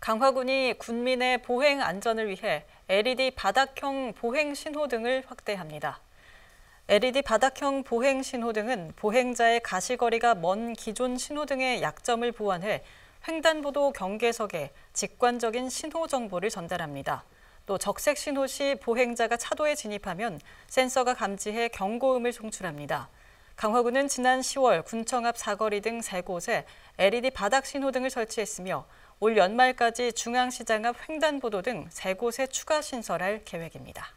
강화군이 군민의 보행 안전을 위해 LED 바닥형 보행 신호등을 확대합니다. LED 바닥형 보행 신호등은 보행자의 가시거리가 먼 기존 신호등의 약점을 보완해 횡단보도 경계석에 직관적인 신호 정보를 전달합니다. 또 적색 신호 시 보행자가 차도에 진입하면 센서가 감지해 경고음을 송출합니다. 강화군은 지난 10월 군청 앞 사거리 등 3곳에 LED 바닥 신호등을 설치했으며 올 연말까지 중앙시장 앞 횡단보도 등 3곳에 추가 신설할 계획입니다.